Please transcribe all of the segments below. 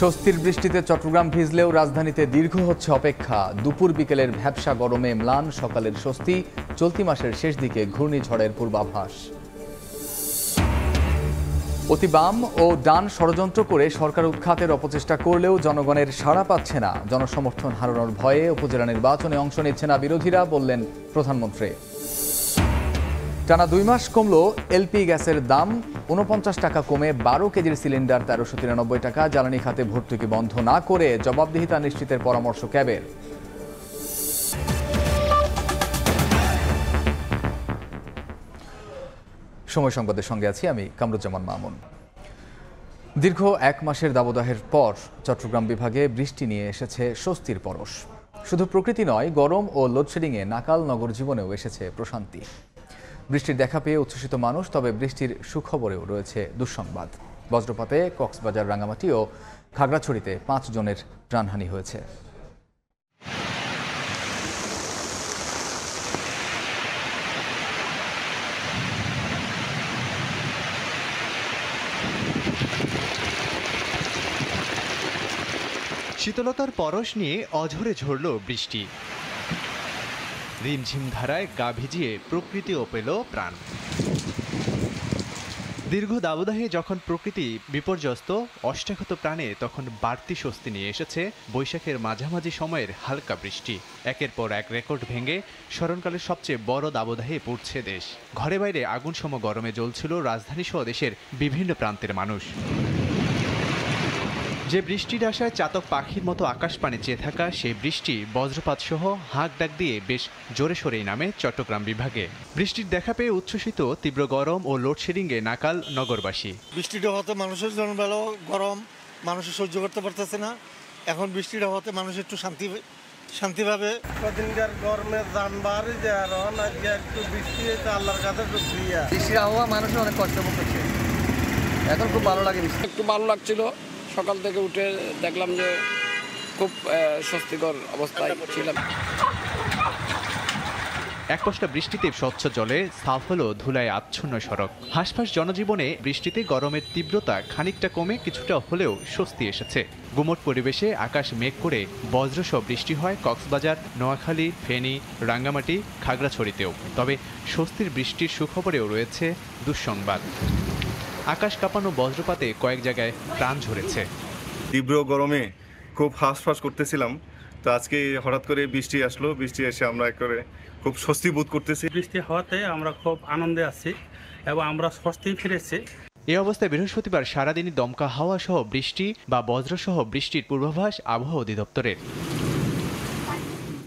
স্বস্তির বৃষ্টিতে চট্টগ্রাম ভিজলেও রাজধানীতে দীর্ঘ হচ্ছে অপেক্ষা দুপুর বিকেলের ভ্যাবসা গরমে ম্লান সকালের স্বস্তি চলতি মাসের শেষ দিকে ঘূর্ণিঝড়ের পূর্বাভাস অতি বাম ও ডান ষড়যন্ত্র করে সরকার উৎখাতের অপচেষ্টা করলেও জনগণের সাড়া পাচ্ছে না জনসমর্থন হারানোর ভয়ে উপজেলা নির্বাচনে অংশ নিচ্ছে না বিরোধীরা বললেন প্রধানমন্ত্রী টানা দুই মাস কমল এলপি গ্যাসের দাম উনপঞ্চাশ টাকা কমে বারো কেজির সিলিন্ডার তেরোশো তিরানব্বই টাকা জ্বালানি খাতে ভর্তুকি বন্ধ না করে জবাবদিহিতা নিশ্চিতের পরামর্শ ক্যাবের সময় সংবাদের সঙ্গে আছি আমি কামরুজ্জামান মামুন দীর্ঘ এক মাসের দাবদাহের পর চট্টগ্রাম বিভাগে বৃষ্টি নিয়ে এসেছে স্বস্তির পরশ শুধু প্রকৃতি নয় গরম ও লোডশেডিংয়ে নাকাল নগর জীবনেও এসেছে প্রশান্তি বৃষ্টির দেখা পেয়ে উচ্ছ্বসিত মানুষ তবে বৃষ্টির সুখবরেও রয়েছে দুঃসংবাদ বজ্রপাতে কক্সবাজার রাঙ্গামাটি ও খাগড়াছড়িতে পাঁচ জনের প্রাণহানি হয়েছে শীতলতার পরশ নিয়ে অঝরে ঝরল বৃষ্টি রিমঝিম ধারায় গা ভিজিয়ে প্রকৃতিও পেল প্রাণ দীর্ঘ দাবদাহে যখন প্রকৃতি বিপর্যস্ত অষ্টাক্ষত প্রাণে তখন বাড়তি স্বস্তি নিয়ে এসেছে বৈশাখের মাঝামাঝি সময়ের হালকা বৃষ্টি একের পর এক রেকর্ড ভেঙে স্মরণকালের সবচেয়ে বড় দাবদাহে পড়ছে দেশ ঘরে বাইরে সম গরমে জ্বলছিল রাজধানীসহ দেশের বিভিন্ন প্রান্তের মানুষ যে বৃষ্টির আশায় চাতক পাখির মতো আকাশ পানে চেয়ে থাকা সেই বৃষ্টি বজ্রপাত সহ হাঁক ডাক দিয়ে বেশ জোরে সোরেই নামে চট্টগ্রাম বিভাগে বৃষ্টির দেখা পেয়ে উচ্ছ্বসিত তীব্র গরম ও লোডশেডিংয়ে নাকাল নগরবাসী বৃষ্টিটা হতে মানুষের জন্য ভালো গরম মানুষের সহ্য করতে পারতেছে না এখন বৃষ্টিটা হতে মানুষ একটু শান্তি শান্তিভাবে কদিনকার গরমে জানবার যে আর আজকে একটু বৃষ্টি আল্লাহর কাছে বৃষ্টির আবহাওয়া মানুষের অনেক কষ্ট করছে এখন খুব ভালো লাগে একটু ভালো লাগছিল সকাল থেকে উঠে দেখলাম যে খুব স্বস্তিকর অবস্থায় ছিলাম এক কষ্টা বৃষ্টিতে স্বচ্ছ জলে সাফ হলো ধুলায় আচ্ছন্ন সড়ক হাসফাস জনজীবনে বৃষ্টিতে গরমের তীব্রতা খানিকটা কমে কিছুটা হলেও স্বস্তি এসেছে গুমট পরিবেশে আকাশ মেঘ করে বজ্রসহ বৃষ্টি হয় কক্সবাজার নোয়াখালী ফেনী রাঙ্গামাটি খাগড়াছড়িতেও তবে স্বস্তির বৃষ্টির সুখবরেও রয়েছে দুঃসংবাদ আকাশ কাঁপানো বজ্রপাতে কয়েক জায়গায় প্রাণ ঝরেছে তীব্র গরমে খুব হাঁসফাঁস করতেছিলাম তো আজকে হঠাৎ করে বৃষ্টি আসলো বৃষ্টি এসে আমরা করে খুব স্বস্তি বোধ করতেছি বৃষ্টি হওয়াতে আমরা খুব আনন্দে আছি এবং আমরা স্বস্তি ফিরেছি এই অবস্থায় বৃহস্পতিবার সারাদিনই দমকা হাওয়া সহ বৃষ্টি বা বজ্রসহ বৃষ্টির পূর্বাভাস আবহাওয়া অধিদপ্তরের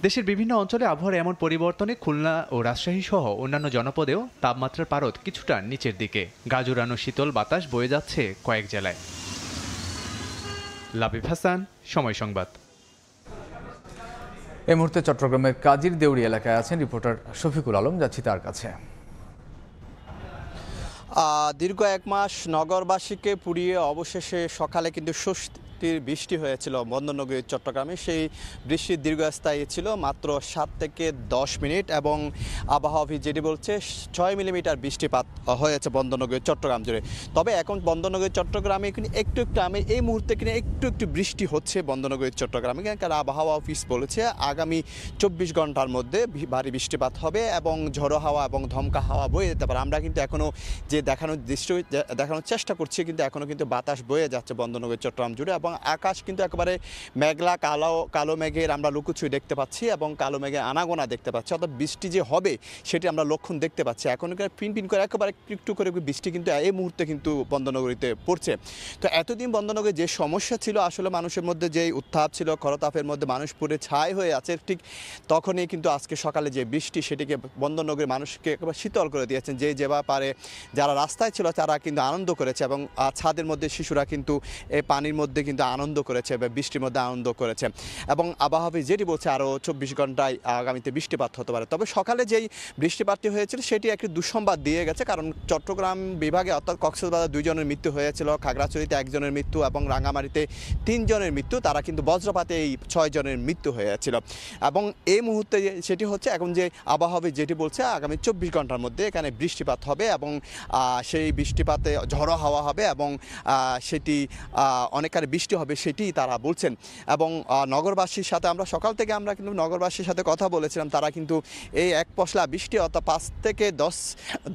দেশের বিভিন্ন অঞ্চলে আবহাওয়ার এমন পরিবর্তনে খুলনা ও রাজশাহী সহ অন্যান্য জনপদেও তাপমাত্রার পারদ কিছুটা নিচের দিকে গাজুরানো শীতল বাতাস বয়ে যাচ্ছে কয়েক জেলায় লাবিব হাসান সময় সংবাদ এই মুহূর্তে চট্টগ্রামের কাজীর দেউড়ি এলাকায় আছেন রিপোর্টার শফিকুল আলম যাচ্ছি তার কাছে দীর্ঘ এক মাস নগরবাসীকে পুড়িয়ে অবশেষে সকালে কিন্তু রাত্রির বৃষ্টি হয়েছিল বন্দরনগরী চট্টগ্রামে সেই বৃষ্টির দীর্ঘস্থায়ী ছিল মাত্র সাত থেকে দশ মিনিট এবং আবহাওয়া অফিস যেটি বলছে ছয় মিলিমিটার বৃষ্টিপাত হয়েছে বন্দরনগরী চট্টগ্রাম জুড়ে তবে এখন বন্দরনগরী চট্টগ্রামে কিন্তু একটু একটু আমি এই মুহূর্তে কিন্তু একটু একটু বৃষ্টি হচ্ছে বন্দরনগরী চট্টগ্রামে কারণ আবহাওয়া অফিস বলেছে আগামী চব্বিশ ঘন্টার মধ্যে ভারী বৃষ্টিপাত হবে এবং ঝড়ো হাওয়া এবং ধমকা হাওয়া বয়ে যেতে পারে আমরা কিন্তু এখনও যে দেখানোর দৃশ্য দেখানোর চেষ্টা করছি কিন্তু এখনও কিন্তু বাতাস বয়ে যাচ্ছে বন্দরনগরী চট্টগ্রাম জুড়ে এবং আকাশ কিন্তু একেবারে মেঘলা কালো কালো মেঘের আমরা লুকুচুই দেখতে পাচ্ছি এবং কালো মেঘে আনাগোনা দেখতে পাচ্ছি অর্থাৎ বৃষ্টি যে হবে সেটি আমরা লক্ষণ দেখতে পাচ্ছি এখন পিন পিন করে একেবারে একটু করে বৃষ্টি কিন্তু এই মুহূর্তে কিন্তু বন্দনগরীতে পড়ছে তো এতদিন বন্দনগরে যে সমস্যা ছিল আসলে মানুষের মধ্যে যে উত্তাপ ছিল খরতাপের মধ্যে মানুষ পুরে ছাই হয়ে আছে ঠিক তখনই কিন্তু আজকে সকালে যে বৃষ্টি সেটিকে বন্দনগরের মানুষকে একেবারে শীতল করে দিয়েছেন যে যেবা পারে যারা রাস্তায় ছিল তারা কিন্তু আনন্দ করেছে এবং ছাদের মধ্যে শিশুরা কিন্তু এই পানির মধ্যে কিন্তু কিন্তু আনন্দ করেছে বা বৃষ্টির মধ্যে আনন্দ করেছে এবং আবহাওয়া যেটি বলছে আরও চব্বিশ ঘন্টায় আগামীতে বৃষ্টিপাত হতে পারে তবে সকালে যেই বৃষ্টিপাতটি হয়েছিল সেটি একটি দুঃসংবাদ দিয়ে গেছে কারণ চট্টগ্রাম বিভাগে অর্থাৎ কক্সবাজার দুইজনের মৃত্যু হয়েছিল খাগড়াছড়িতে একজনের মৃত্যু এবং রাঙামারিতে তিনজনের মৃত্যু তারা কিন্তু বজ্রপাতে এই ছয়জনের মৃত্যু হয়েছিল এবং এই মুহূর্তে সেটি হচ্ছে এখন যে আবহাওয়া যেটি বলছে আগামী চব্বিশ ঘন্টার মধ্যে এখানে বৃষ্টিপাত হবে এবং সেই বৃষ্টিপাতে ঝড়ো হাওয়া হবে এবং সেটি অনেকখানি সৃষ্টি হবে সেটি তারা বলছেন এবং নগরবাসীর সাথে আমরা সকাল থেকে আমরা কিন্তু নগরবাসীর সাথে কথা বলেছিলাম তারা কিন্তু এই এক পশলা বৃষ্টি অর্থাৎ পাঁচ থেকে দশ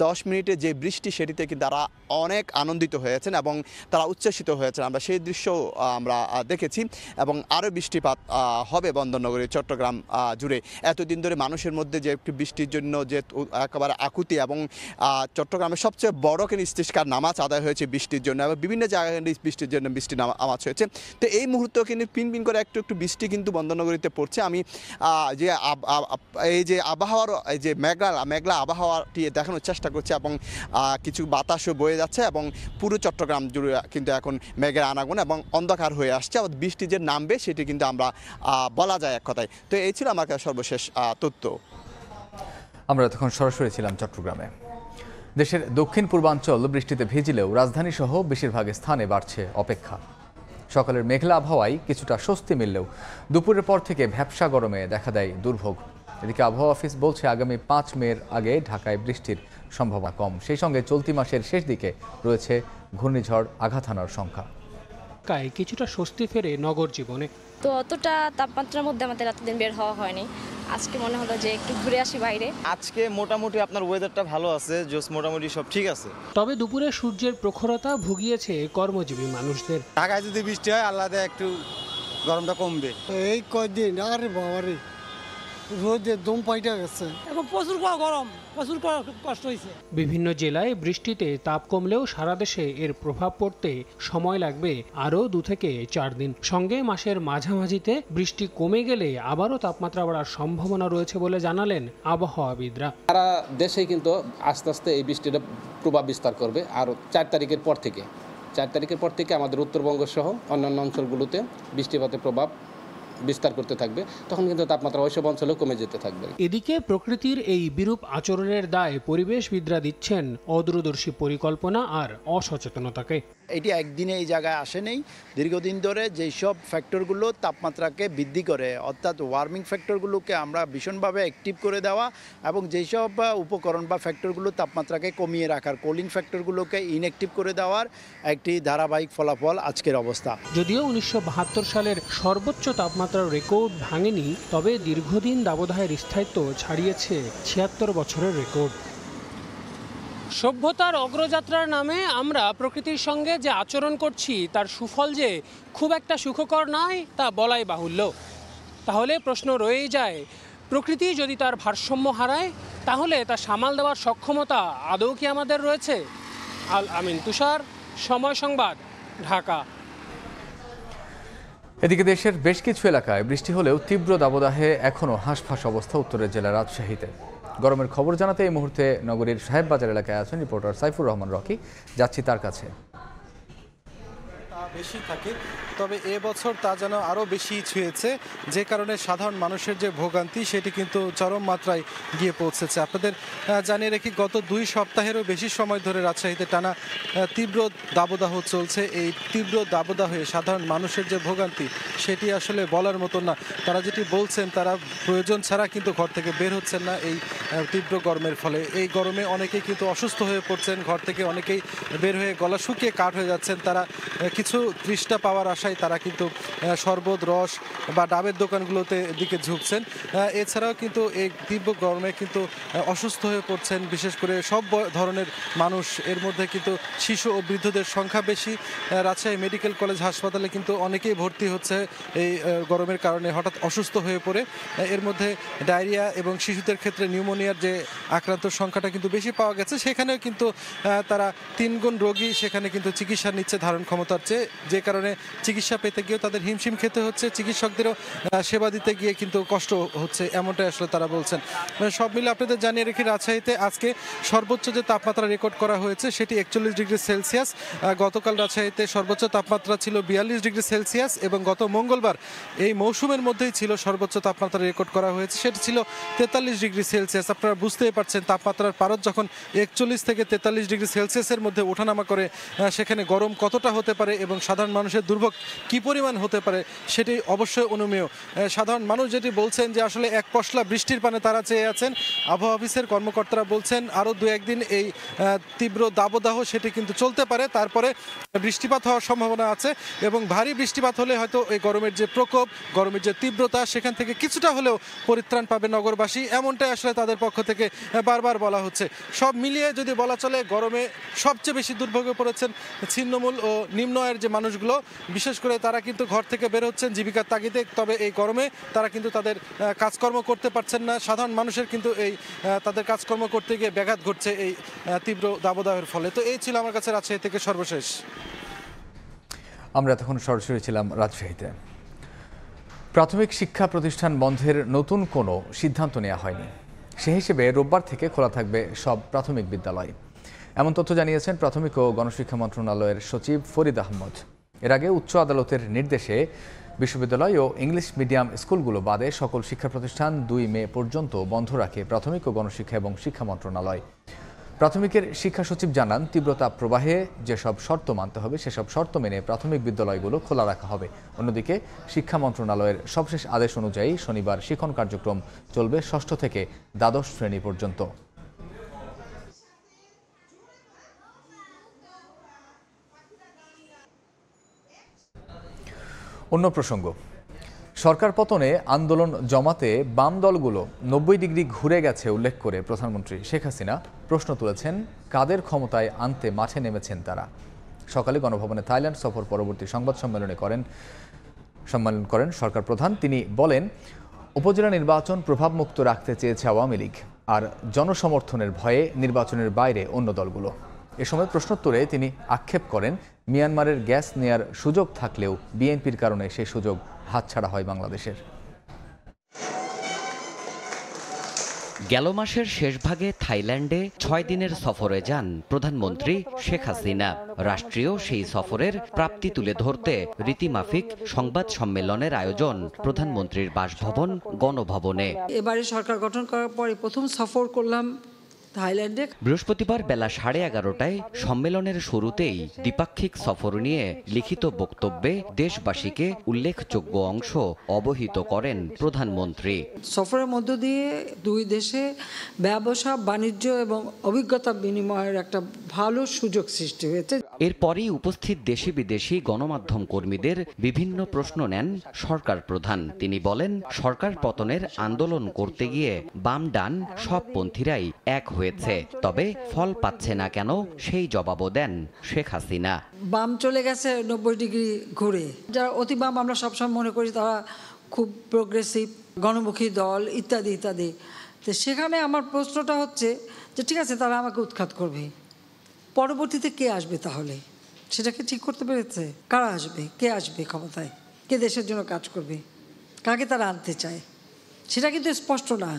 দশ মিনিটে যে বৃষ্টি সেটিতে কিন্তু তারা অনেক আনন্দিত হয়েছেন এবং তারা উচ্ছ্বসিত হয়েছেন আমরা সেই দৃশ্য আমরা দেখেছি এবং আরও বৃষ্টিপাত হবে বন্দরনগরী চট্টগ্রাম জুড়ে এতদিন ধরে মানুষের মধ্যে যে একটি বৃষ্টির জন্য যে একেবারে আকুতি এবং চট্টগ্রামের সবচেয়ে বড় কিন্তু ইস্তিষ্কার নামাজ আদায় হয়েছে বৃষ্টির জন্য এবং বিভিন্ন জায়গায় বৃষ্টির জন্য বৃষ্টি নামাজ হয়েছে রয়েছে তো এই মুহূর্তেও কিন্তু পিন পিন করে একটু একটু বৃষ্টি কিন্তু বন্দনগরীতে পড়ছে আমি যে এই যে আবহাওয়ার যে মেঘলা মেঘলা আবহাওয়াটি দেখানোর চেষ্টা করছে এবং কিছু বাতাসও বয়ে যাচ্ছে এবং পুরো চট্টগ্রাম জুড়ে কিন্তু এখন মেঘের আনাগুন এবং অন্ধকার হয়ে আসছে আবার বৃষ্টি যে নামবে সেটি কিন্তু আমরা বলা যায় এক কথায় তো এই ছিল আমার কাছে সর্বশেষ তথ্য আমরা তখন সরাসরি ছিলাম চট্টগ্রামে দেশের দক্ষিণ পূর্বাঞ্চল বৃষ্টিতে ভিজিলেও রাজধানী সহ বেশিরভাগ স্থানে বাড়ছে অপেক্ষা সকালের মেঘলা আবহাওয়ায় কিছুটা স্বস্তি মিললেও দুপুরের পর থেকে ভ্যাবসা গরমে দেখা দেয় দুর্ভোগ এদিকে আবহাওয়া অফিস বলছে আগামী পাঁচ মের আগে ঢাকায় বৃষ্টির সম্ভাবনা কম সেই সঙ্গে চলতি মাসের শেষ দিকে রয়েছে ঘূর্ণিঝড় আঘাত হানার সংখ্যা কিছুটা স্বস্তি ফেরে নগর জীবনে তো অতটা তাপমাত্রার মধ্যে আমাদের এতদিন বের হওয়া হয়নি আজকে মনে হলো যে একটু ঘুরে আসি বাইরে আজকে মোটামুটি আপনার ওয়েদারটা ভালো আছে জোস মোটামুটি সব ঠিক আছে তবে দুপুরে সূর্যের প্রখরতা ভুগিয়েছে কর্মজীবী মানুষদের ঢাকায় যদি বৃষ্টি হয় আল্লাহ একটু গরমটা কমবে এই কয়দিন আরে বাবারে গেছে এবং প্রচুর গরম প্রচুর বিভিন্ন জেলায় বৃষ্টিতে তাপ কমলেও সারা দেশে এর প্রভাব পড়তে সময় লাগবে আরও দু থেকে চার দিন সঙ্গে মাসের মাঝামাঝিতে বৃষ্টি কমে গেলে আবারও তাপমাত্রা বাড়ার সম্ভাবনা রয়েছে বলে জানালেন আবহাওয়াবিদরা সারা দেশে কিন্তু আস্তে আস্তে এই বৃষ্টিটা প্রভাব বিস্তার করবে আর চার তারিখের পর থেকে চার তারিখের পর থেকে আমাদের উত্তরবঙ্গ সহ অন্যান্য অঞ্চলগুলোতে বৃষ্টিপাতের প্রভাব বিস্তার করতে থাকবে তখন কিন্তু তাপমাত্রা ওইসব অঞ্চলেও কমে যেতে থাকবে এদিকে প্রকৃতির এই বিরূপ আচরণের দায় পরিবেশবিদরা দিচ্ছেন অদূরদর্শী পরিকল্পনা আর অসচেতনতাকে এটি একদিনে এই জায়গায় আসে নেই দীর্ঘদিন ধরে যেই সব ফ্যাক্টরগুলো তাপমাত্রাকে বৃদ্ধি করে অর্থাৎ ওয়ার্মিং ফ্যাক্টরগুলোকে আমরা ভীষণভাবে অ্যাক্টিভ করে দেওয়া এবং যেই সব উপকরণ বা ফ্যাক্টরগুলো তাপমাত্রাকে কমিয়ে রাখার কোলিং ফ্যাক্টরগুলোকে ইনঅ্যাক্টিভ করে দেওয়ার একটি ধারাবাহিক ফলাফল আজকের অবস্থা যদিও উনিশশো সালের সর্বোচ্চ তাপমাত্রার রেকর্ড ভাঙেনি তবে দীর্ঘদিন দাবদাহের স্থায়িত্ব ছাড়িয়েছে ছিয়াত্তর বছরের রেকর্ড সভ্যতার অগ্রযাত্রার নামে আমরা প্রকৃতির সঙ্গে যে আচরণ করছি তার সুফল যে খুব একটা সুখকর নয় তা বলাই বাহুল্য তাহলে প্রশ্ন রয়েই যায় প্রকৃতি যদি তার ভারসাম্য হারায় তাহলে তা সামাল দেওয়ার সক্ষমতা আদৌ কি আমাদের রয়েছে আল আমিন তুষার সময় সংবাদ ঢাকা এদিকে দেশের বেশ কিছু এলাকায় বৃষ্টি হলেও তীব্র দাবদাহে এখনও হাঁসফাঁস অবস্থা উত্তরের জেলা রাজশাহীতে গরমের খবর জানাতে এই মুহূর্তে নগরীর সাহেব বাজার এলাকায় আছেন রিপোর্টার সাইফুর রহমান রকি যাচ্ছি তার কাছে বেশি থাকে তবে এবছর তা যেন আরও বেশি ছুঁয়েছে যে কারণে সাধারণ মানুষের যে ভোগান্তি সেটি কিন্তু চরম মাত্রায় গিয়ে পৌঁছেছে আপনাদের জানিয়ে রেখে গত দুই সপ্তাহেরও বেশি সময় ধরে রাজশাহীতে টানা তীব্র দাবদাহ চলছে এই তীব্র দাবদাহে সাধারণ মানুষের যে ভোগান্তি সেটি আসলে বলার মতো না তারা যেটি বলছেন তারা প্রয়োজন ছাড়া কিন্তু ঘর থেকে বের হচ্ছেন না এই তীব্র গরমের ফলে এই গরমে অনেকেই কিন্তু অসুস্থ হয়ে পড়ছেন ঘর থেকে অনেকেই বের হয়ে গলা শুকিয়ে কাঠ হয়ে যাচ্ছেন তারা কিছু কিছু তৃষ্ঠা পাওয়ার আশায় তারা কিন্তু শরবত রস বা ডাবের দোকানগুলোতে দিকে ঝুঁকছেন এছাড়াও কিন্তু এই তীব্র গরমে কিন্তু অসুস্থ হয়ে পড়ছেন বিশেষ করে সব ধরনের মানুষ এর মধ্যে কিন্তু শিশু ও বৃদ্ধদের সংখ্যা বেশি রাজশাহী মেডিকেল কলেজ হাসপাতালে কিন্তু অনেকেই ভর্তি হচ্ছে এই গরমের কারণে হঠাৎ অসুস্থ হয়ে পড়ে এর মধ্যে ডায়রিয়া এবং শিশুদের ক্ষেত্রে নিউমোনিয়ার যে আক্রান্ত সংখ্যাটা কিন্তু বেশি পাওয়া গেছে সেখানেও কিন্তু তারা তিনগুণ রোগী সেখানে কিন্তু চিকিৎসা নিচ্ছে ধারণ ক্ষমতার চেয়ে যে কারণে চিকিৎসা পেতে গিয়েও তাদের হিমশিম খেতে হচ্ছে চিকিৎসকদেরও সেবা দিতে গিয়ে কিন্তু কষ্ট হচ্ছে এমনটাই আসলে তারা বলছেন মানে সব মিলে আপনাদের জানিয়ে রেখে রাজশাহীতে আজকে সর্বোচ্চ যে তাপমাত্রা রেকর্ড করা হয়েছে সেটি একচল্লিশ ডিগ্রি সেলসিয়াস গতকাল রাজশাহীতে সর্বোচ্চ তাপমাত্রা ছিল বিয়াল্লিশ ডিগ্রি সেলসিয়াস এবং গত মঙ্গলবার এই মৌসুমের মধ্যেই ছিল সর্বোচ্চ তাপমাত্রা রেকর্ড করা হয়েছে সেটি ছিল তেতাল্লিশ ডিগ্রি সেলসিয়াস আপনারা বুঝতেই পারছেন তাপমাত্রার পারদ যখন একচল্লিশ থেকে তেতাল্লিশ ডিগ্রি সেলসিয়াসের মধ্যে ওঠানামা করে সেখানে গরম কতটা হতে পারে এবং সাধারণ মানুষের দুর্ভোগ কি পরিমাণ হতে পারে সেটি অবশ্যই অনুমেয় সাধারণ মানুষ যেটি বলছেন যে আসলে এক পশলা বৃষ্টির পানে তারা চেয়ে আছেন আবহাওয়া অফিসের কর্মকর্তারা বলছেন আরও দু একদিন এই তীব্র দাবদাহ সেটি কিন্তু চলতে পারে তারপরে বৃষ্টিপাত হওয়ার সম্ভাবনা আছে এবং ভারী বৃষ্টিপাত হলে হয়তো এই গরমের যে প্রকোপ গরমের যে তীব্রতা সেখান থেকে কিছুটা হলেও পরিত্রাণ পাবে নগরবাসী এমনটাই আসলে তাদের পক্ষ থেকে বারবার বলা হচ্ছে সব মিলিয়ে যদি বলা চলে গরমে সবচেয়ে বেশি দুর্ভোগে পড়েছেন ছিন্নমূল ও নিম্ন আয়ের যে যে মানুষগুলো বিশেষ করে তারা কিন্তু ঘর থেকে বের হচ্ছেন জীবিকার তাগিদে তবে এই গরমে তারা কিন্তু তাদের কাজকর্ম করতে পারছেন না সাধারণ মানুষের কিন্তু এই তাদের কাজকর্ম করতে গিয়ে ব্যাঘাত ঘটছে এই তীব্র দাবদাহের ফলে তো এই ছিল আমার কাছে রাজশাহী থেকে সর্বশেষ আমরা তখন সরাসরি ছিলাম রাজশাহীতে প্রাথমিক শিক্ষা প্রতিষ্ঠান বন্ধের নতুন কোনো সিদ্ধান্ত নেওয়া হয়নি সে হিসেবে রোববার থেকে খোলা থাকবে সব প্রাথমিক বিদ্যালয় এমন তথ্য জানিয়েছেন প্রাথমিক ও গণশিক্ষা মন্ত্রণালয়ের সচিব ফরিদ আহমদ এর আগে উচ্চ আদালতের নির্দেশে বিশ্ববিদ্যালয় ও ইংলিশ মিডিয়াম স্কুলগুলো বাদে সকল শিক্ষা প্রতিষ্ঠান দুই মে পর্যন্ত বন্ধ রাখে প্রাথমিক ও গণশিক্ষা এবং শিক্ষা মন্ত্রণালয় প্রাথমিকের শিক্ষা সচিব জানান তীব্রতা প্রবাহে যেসব শর্ত মানতে হবে সেসব শর্ত মেনে প্রাথমিক বিদ্যালয়গুলো খোলা রাখা হবে অন্যদিকে শিক্ষা মন্ত্রণালয়ের সবশেষ আদেশ অনুযায়ী শনিবার শিক্ষণ কার্যক্রম চলবে ষষ্ঠ থেকে দ্বাদশ শ্রেণী পর্যন্ত অন্য প্রসঙ্গ সরকার পতনে আন্দোলন জমাতে বাম দলগুলো নব্বই ডিগ্রি ঘুরে গেছে উল্লেখ করে প্রধানমন্ত্রী শেখ হাসিনা প্রশ্ন তুলেছেন কাদের ক্ষমতায় আনতে মাঠে নেমেছেন তারা সকালে গণভবনে থাইল্যান্ড সফর পরবর্তী সংবাদ সম্মেলনে করেন সম্মেলন করেন সরকার প্রধান তিনি বলেন উপজেলা নির্বাচন প্রভাবমুক্ত রাখতে চেয়েছে আওয়ামী লীগ আর জনসমর্থনের ভয়ে নির্বাচনের বাইরে অন্য দলগুলো এ সময় প্রশ্নোত্তরে তিনি আক্ষেপ করেন মিয়ানমারের গ্যাস নেয়ার সুযোগ থাকলেও বিএনপির কারণে সেই সুযোগ হাতছাড়া হয় বাংলাদেশের গেল মাসের শেষভাগে থাইল্যান্ডে ছয় দিনের সফরে যান প্রধানমন্ত্রী শেখ হাসিনা রাষ্ট্রীয় সেই সফরের প্রাপ্তি তুলে ধরতে রীতিমাফিক সংবাদ সম্মেলনের আয়োজন প্রধানমন্ত্রীর বাসভবন গণভবনে এবারে সরকার গঠন করার পরে প্রথম সফর করলাম থাইল্যান্ডে বৃহস্পতিবার বেলা সাড়ে এগারোটায় সম্মেলনের শুরুতেই দ্বিপাক্ষিক সফর নিয়ে লিখিত বক্তব্যে দেশবাসীকে উল্লেখযোগ্য অংশ অবহিত করেন প্রধানমন্ত্রী সফরের মধ্য দিয়ে দুই দেশে ব্যবসা বাণিজ্য এবং অভিজ্ঞতা বিনিময়ের একটা ভালো সুযোগ সৃষ্টি হয়েছে এরপরই উপস্থিত দেশি বিদেশি গণমাধ্যম কর্মীদের বিভিন্ন প্রশ্ন নেন সরকার প্রধান তিনি বলেন সরকার পতনের আন্দোলন করতে গিয়ে বাম ডান সব পন্থীরাই এক হয়েছে তবে ফল পাচ্ছে না কেন সেই জবাবও দেন শেখ হাসিনা বাম চলে গেছে নব্বই ডিগ্রি ঘুরে যারা অতি বাম আমরা সবসময় মনে করি তারা খুব প্রোগ্রেসিভ গণমুখী দল ইত্যাদি ইত্যাদি তো সেখানে আমার প্রশ্নটা হচ্ছে যে ঠিক আছে তারা আমাকে উৎখাত করবে পরবর্তীতে কে আসবে তাহলে সেটাকে ঠিক করতে পেরেছে কারা আসবে কে আসবে ক্ষমতায় কে দেশের জন্য কাজ করবে কাকে তারা আনতে চায় সেটা কিন্তু স্পষ্ট না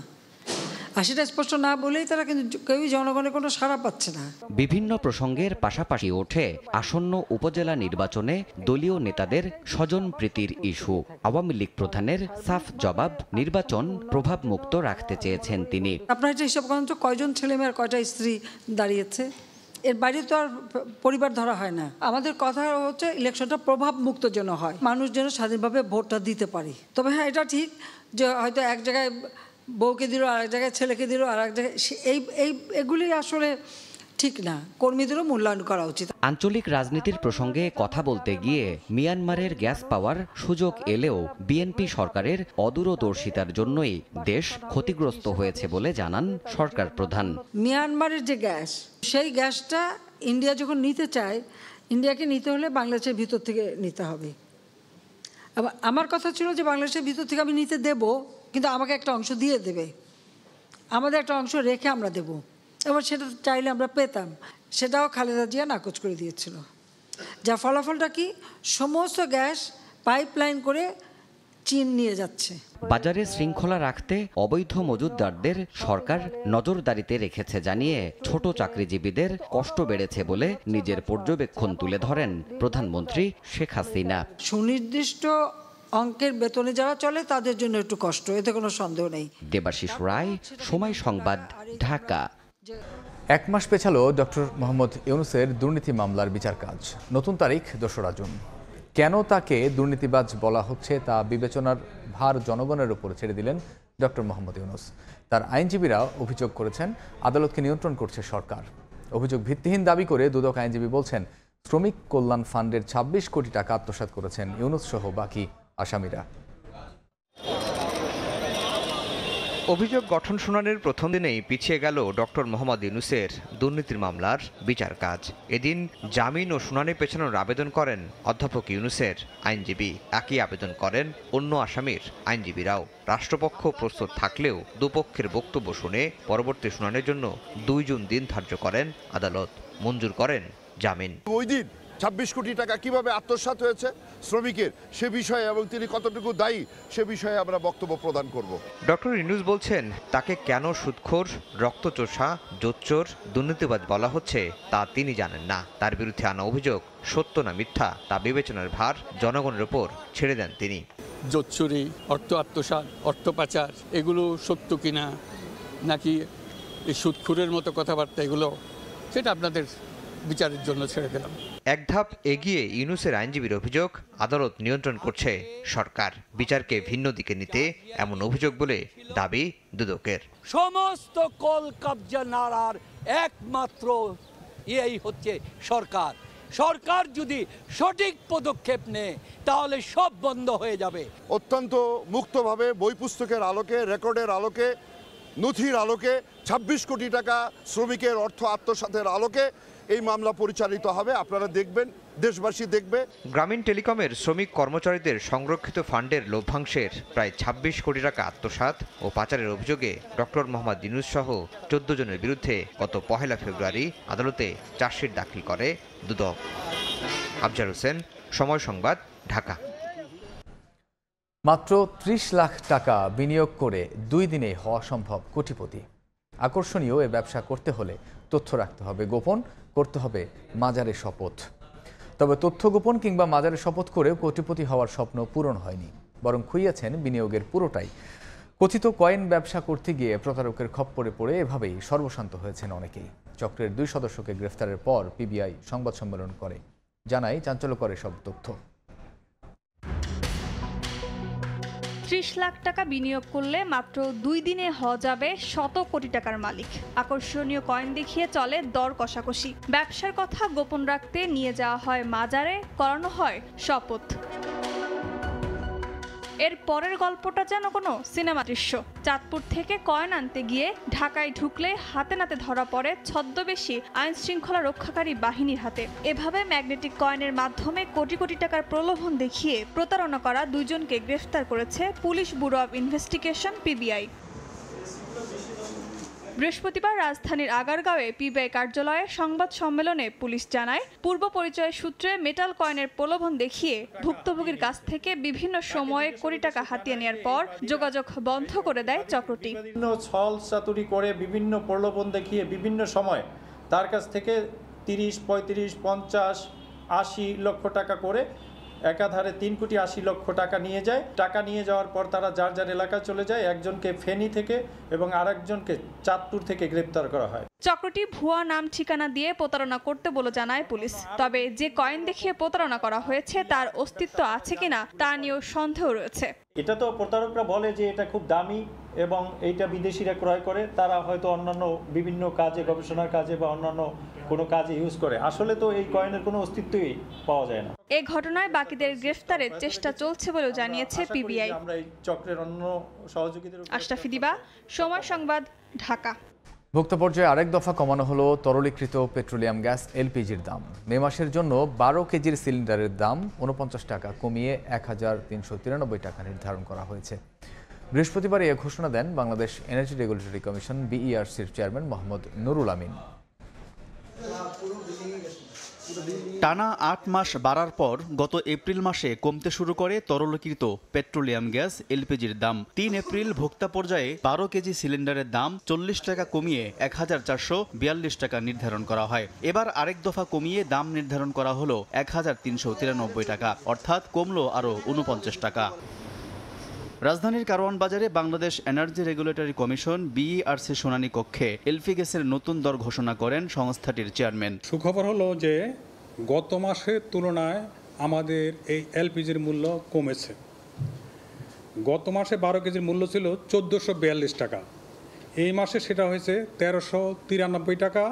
আর সেটা স্পষ্ট না বলেই তারা কিন্তু কেউই জনগণের কোনো সাড়া পাচ্ছে না বিভিন্ন প্রসঙ্গের পাশাপাশি ওঠে আসন্ন উপজেলা নির্বাচনে দলীয় নেতাদের স্বজন প্রীতির ইস্যু আওয়ামী লীগ প্রধানের সাফ জবাব নির্বাচন প্রভাব মুক্ত রাখতে চেয়েছেন তিনি আপনার এটা হিসাব করেন কয়জন ছেলেমেয়ের কয়টা স্ত্রী দাঁড়িয়েছে এর বাইরে তো আর পরিবার ধরা হয় না আমাদের কথা হচ্ছে ইলেকশনটা প্রভাব মুক্ত যেন হয় মানুষ যেন স্বাধীনভাবে ভোটটা দিতে পারে তবে হ্যাঁ এটা ঠিক যে হয়তো এক জায়গায় বউকে দিল আর এক জায়গায় ছেলেকে দিল আর এক জায়গায় এই এই এগুলি আসলে ঠিক না কর্মীদেরও মূল্যায়ন করা উচিত আঞ্চলিক রাজনীতির প্রসঙ্গে কথা বলতে গিয়ে মিয়ানমারের গ্যাস পাওয়ার সুযোগ এলেও বিএনপি সরকারের অদূরদর্শিতার জন্যই দেশ ক্ষতিগ্রস্ত হয়েছে বলে জানান সরকার প্রধান মিয়ানমারের যে গ্যাস সেই গ্যাসটা ইন্ডিয়া যখন নিতে চায় ইন্ডিয়াকে নিতে হলে বাংলাদেশের ভিতর থেকে নিতে হবে আমার কথা ছিল যে বাংলাদেশের ভিতর থেকে আমি নিতে দেবো কিন্তু আমাকে একটা অংশ দিয়ে দেবে আমাদের একটা অংশ রেখে আমরা দেব এবার সেটা চাইলে আমরা পেতাম সেটাও খালেদা জিয়া নাকচ করে দিয়েছিল যা ফলাফলটা কি সমস্ত গ্যাস পাইপলাইন করে চীন নিয়ে যাচ্ছে বাজারে শৃঙ্খলা রাখতে অবৈধ মজুদদারদের সরকার নজরদারিতে রেখেছে জানিয়ে ছোট চাকরিজীবীদের কষ্ট বেড়েছে বলে নিজের পর্যবেক্ষণ তুলে ধরেন প্রধানমন্ত্রী শেখ হাসিনা সুনির্দিষ্ট অঙ্কের বেতনে যারা চলে তাদের জন্য একটু কষ্ট এতে কোনো সন্দেহ নেই দেবাশিস রায় সময় সংবাদ ঢাকা এক মাস পেছালো ডক্টর মোহাম্মদ ইউনুসের দুর্নীতি মামলার বিচার কাজ নতুন তারিখ দোসরা জুন কেন তাকে দুর্নীতিবাজ বলা হচ্ছে তা বিবেচনার ভার জনগণের উপর ছেড়ে দিলেন ডক্টর মোহাম্মদ ইউনুস তার আইনজীবীরা অভিযোগ করেছেন আদালতকে নিয়ন্ত্রণ করছে সরকার অভিযোগ ভিত্তিহীন দাবি করে দুদক আইনজীবী বলছেন শ্রমিক কল্যাণ ফান্ডের ২৬ কোটি টাকা আত্মসাত করেছেন ইউনুস সহ বাকি আসামিরা অভিযোগ গঠন শুনানির প্রথম দিনেই পিছিয়ে গেল ডক্টর মোহাম্মদ ইউনুসের দুর্নীতির মামলার বিচার কাজ এদিন জামিন ও শুনানি পেছানোর আবেদন করেন অধ্যাপক ইউনুসের আইনজীবী একই আবেদন করেন অন্য আসামির আইনজীবীরাও রাষ্ট্রপক্ষ প্রস্তুত থাকলেও দুপক্ষের বক্তব্য শুনে পরবর্তী শুনানির জন্য দুই জুন দিন ধার্য করেন আদালত মঞ্জুর করেন জামিন ওই দিন ২৬ কোটি টাকা কিভাবে আত্মসাত হয়েছে শ্রমিকের সে বিষয়ে এবং তিনি কতটুকু দায়ী সে বিষয়ে আমরা বক্তব্য প্রদান করব ডক্টর ইনুজ বলছেন তাকে কেন সুদখোর রক্তচোষা জোচ্চোর দুর্নীতিবাদ বলা হচ্ছে তা তিনি জানেন না তার বিরুদ্ধে আনা অভিযোগ সত্য না মিথ্যা তা বিবেচনার ভার জনগণের ওপর ছেড়ে দেন তিনি জোচ্চুরি অর্থ আত্মসাত অর্থ পাচার এগুলো সত্য কিনা নাকি এই সুদখুরের মতো কথাবার্তা এগুলো সেটা আপনাদের বিচারের জন্য ছেড়ে দিলাম এক ধাপ এগিয়ে ইউনুসের আইনজীবীর অভিযোগ আদালত নিয়ন্ত্রণ করছে সরকার বিচারকে ভিন্ন দিকে নিতে এমন অভিযোগ বলে দাবি দুদকের সমস্ত কল কবজা নাড়ার একমাত্র এই হচ্ছে সরকার সরকার যদি সঠিক পদক্ষেপ নেয় তাহলে সব বন্ধ হয়ে যাবে অত্যন্ত মুক্তভাবে বই পুস্তকের আলোকে রেকর্ডের আলোকে নথির আলোকে ২৬ কোটি টাকা শ্রমিকের অর্থ আত্মসাতের আলোকে এই মামলা পরিচালিত হবে আপনারা দেখবেন দেশবাসী দেখবে গ্রামীণ টেলিকমের শ্রমিক কর্মচারীদের সংরক্ষিত ফান্ডের লভ্যাংশের প্রায় ২৬ কোটি টাকা আত্মসাত ও পাচারের অভিযোগে ডক্টর মোহাম্মদ ইনুস সহ চোদ্দ জনের বিরুদ্ধে গত পহেলা ফেব্রুয়ারি আদালতে চার্জশিট দাখিল করে দুদক আফজার হোসেন সময় সংবাদ ঢাকা মাত্র ৩০ লাখ টাকা বিনিয়োগ করে দুই দিনে হওয়া সম্ভব কোটিপতি আকর্ষণীয় এ ব্যবসা করতে হলে তথ্য রাখতে হবে গোপন করতে হবে মাজারে শপথ তবে তথ্য গোপন কিংবা মাজারে শপথ করেও কোটিপতি হওয়ার স্বপ্ন পূরণ হয়নি বরং খুঁইয়েছেন বিনিয়োগের পুরোটাই কথিত কয়েন ব্যবসা করতে গিয়ে প্রতারকের খপ্পরে পড়ে এভাবেই সর্বশান্ত হয়েছেন অনেকেই চক্রের দুই সদস্যকে গ্রেফতারের পর পিবিআই সংবাদ সম্মেলন করে জানাই চাঞ্চল্যকর সব তথ্য ত্রিশ লাখ টাকা বিনিয়োগ করলে মাত্র দুই দিনে হ যাবে শত কোটি টাকার মালিক আকর্ষণীয় কয়েন দেখিয়ে চলে দর কষাকষি ব্যবসার কথা গোপন রাখতে নিয়ে যাওয়া হয় মাজারে করানো হয় শপথ এর পরের গল্পটা যেন কোনো সিনেমা দৃশ্য চাঁদপুর থেকে কয়েন আনতে গিয়ে ঢাকায় ঢুকলে হাতে নাতে ধরা পড়ে ছদ্মবেশী আইন শৃঙ্খলা রক্ষাকারী বাহিনীর হাতে এভাবে ম্যাগনেটিক কয়েনের মাধ্যমে কোটি কোটি টাকার প্রলোভন দেখিয়ে প্রতারণা করা দুজনকে গ্রেফতার করেছে police bureau of investigation PBI বৃহস্পতিবার রাজধানীর আগারগাঁওয়ে পিবিআই কার্যালয়ে সংবাদ সম্মেলনে পুলিশ জানায় পূর্ব পরিচয়ের সূত্রে মেটাল কয়েনের প্রলোভন দেখিয়ে ভুক্তভোগীর কাছ থেকে বিভিন্ন সময়ে কোটি টাকা হাতিয়ে নেওয়ার পর যোগাযোগ বন্ধ করে দেয় চক্রটি বিভিন্ন ছল চাতুরি করে বিভিন্ন প্রলোভন দেখিয়ে বিভিন্ন সময় তার কাছ থেকে তিরিশ পঁয়ত্রিশ পঞ্চাশ আশি লক্ষ টাকা করে একাধারে তিন কোটি আশি লক্ষ টাকা নিয়ে যায় টাকা নিয়ে যাওয়ার পর তারা যার যার এলাকায় চলে যায় একজনকে ফেনি থেকে এবং আরেকজনকে চাঁদপুর থেকে গ্রেপ্তার করা হয় চক্রটি ভুয়া নাম ঠিকানা দিয়ে প্রতারণা করতে বলে জানায় পুলিশ তবে যে কয়েন দেখিয়ে প্রতারণা করা হয়েছে তার অস্তিত্ব আছে কিনা তা নিয়েও সন্দেহ রয়েছে এটা তো প্রতারকরা বলে যে এটা খুব দামি এবং এইটা বিদেশিরা ক্রয় করে তারা হয়তো অন্যান্য বিভিন্ন কাজে গবেষণার কাজে বা অন্যান্য কোনো কাজে ইউজ করে আসলে তো এই কয়েনের কোনো অস্তিত্বই পাওয়া যায় না এই ঘটনায় বাকিদের গ্রেফতারের চেষ্টা চলছে বলেও জানিয়েছে পিবিআই আমরা এই চক্রের অন্য সহযোগীদের আশরাফি দিবা সময় সংবাদ ঢাকা ভোক্তা পর্যায়ে আরেক দফা কমানো হলো তরলীকৃত পেট্রোলিয়াম গ্যাস এলপিজির দাম মে মাসের জন্য বারো কেজির সিলিন্ডারের দাম উনপঞ্চাশ টাকা কমিয়ে এক হাজার তিনশো তিরানব্বই টাকা নির্ধারণ করা হয়েছে বৃহস্পতিবার এ ঘোষণা দেন বাংলাদেশ এনার্জি রেগুলেটরি কমিশন বিইআরসির চেয়ারম্যান মোহাম্মদ নুরুল আমিন টানা আট মাস বাড়ার পর গত এপ্রিল মাসে কমতে শুরু করে তরলকৃত পেট্রোলিয়াম গ্যাস এলপিজির দাম তিন এপ্রিল ভোক্তা পর্যায়ে বারো কেজি সিলিন্ডারের দাম চল্লিশ টাকা কমিয়ে এক হাজার চারশো বিয়াল্লিশ টাকা নির্ধারণ করা হয় এবার আরেক দফা কমিয়ে দাম নির্ধারণ করা হলো এক হাজার তিনশো তিরানব্বই টাকা অর্থাৎ কমলো আরও উনপঞ্চাশ টাকা রাজধানীর কারওয়ান বাজারে Bangladesh energy regulatory commission BERC শুনানি কক্ষে এলপি গ্যাসের নতুন দর ঘোষণা করেন সংস্থাটির চেয়ারম্যান সুখবর হলো যে গত মাসের তুলনায় আমাদের এই এলপিজির মূল্য কমেছে গত মাসে বারো কেজির মূল্য ছিল চোদ্দোশো টাকা এই মাসে সেটা হয়েছে তেরোশো তিরানব্বই টাকা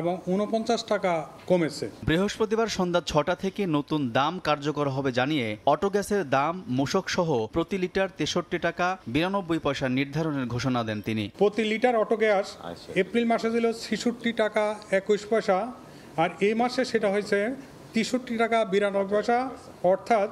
এবং উনপঞ্চাশ টাকা কমেছে বৃহস্পতিবার সন্ধ্যা ছটা থেকে নতুন দাম কার্যকর হবে জানিয়ে অটো গ্যাসের দাম মূসক সহ প্রতি লিটার তেষট্টি টাকা বিরানব্বই পয়সা নির্ধারণের ঘোষণা দেন তিনি প্রতি লিটার অটো গ্যাস এপ্রিল মাসে ছিল ছেষট্টি টাকা একুশ পয়সা আর এই মাসে সেটা হয়েছে তেষট্টি টাকা বিরানব্বই পয়সা অর্থাৎ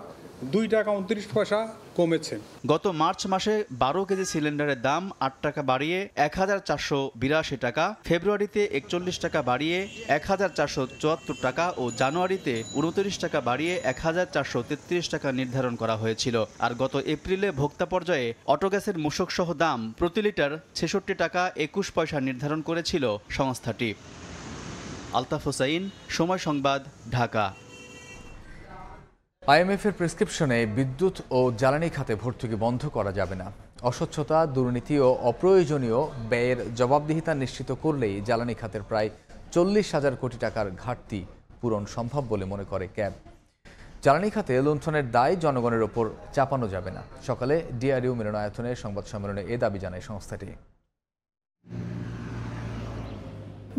দুই টাকা উনত্রিশ পয়সা কমেছে গত মার্চ মাসে বারো কেজি সিলিন্ডারের দাম আট টাকা বাড়িয়ে এক হাজার চারশো বিরাশি টাকা ফেব্রুয়ারিতে একচল্লিশ টাকা বাড়িয়ে এক হাজার চারশো চুয়াত্তর টাকা ও জানুয়ারিতে উনত্রিশ টাকা বাড়িয়ে এক হাজার চারশো তেত্রিশ টাকা নির্ধারণ করা হয়েছিল আর গত এপ্রিলে ভোক্তা পর্যায়ে অটোগ্যাসের মূসকসহ দাম প্রতি লিটার ছেষট্টি টাকা একুশ পয়সা নির্ধারণ করেছিল সংস্থাটি আলতাফ হোসাইন সময় সংবাদ ঢাকা আইএমএফের প্রেসক্রিপশনে বিদ্যুৎ ও জ্বালানি খাতে ভর্তুকি বন্ধ করা যাবে না অস্বচ্ছতা দুর্নীতি ও অপ্রয়োজনীয় ব্যয়ের জবাবদিহিতা নিশ্চিত করলেই জ্বালানি খাতের প্রায় চল্লিশ হাজার কোটি টাকার ঘাটতি পূরণ সম্ভব বলে মনে করে ক্যাব জ্বালানি খাতে লুণ্ঠনের দায় জনগণের ওপর চাপানো যাবে না সকালে ডিআরইউ মিলনায়তনে সংবাদ সম্মেলনে এ দাবি জানায় সংস্থাটি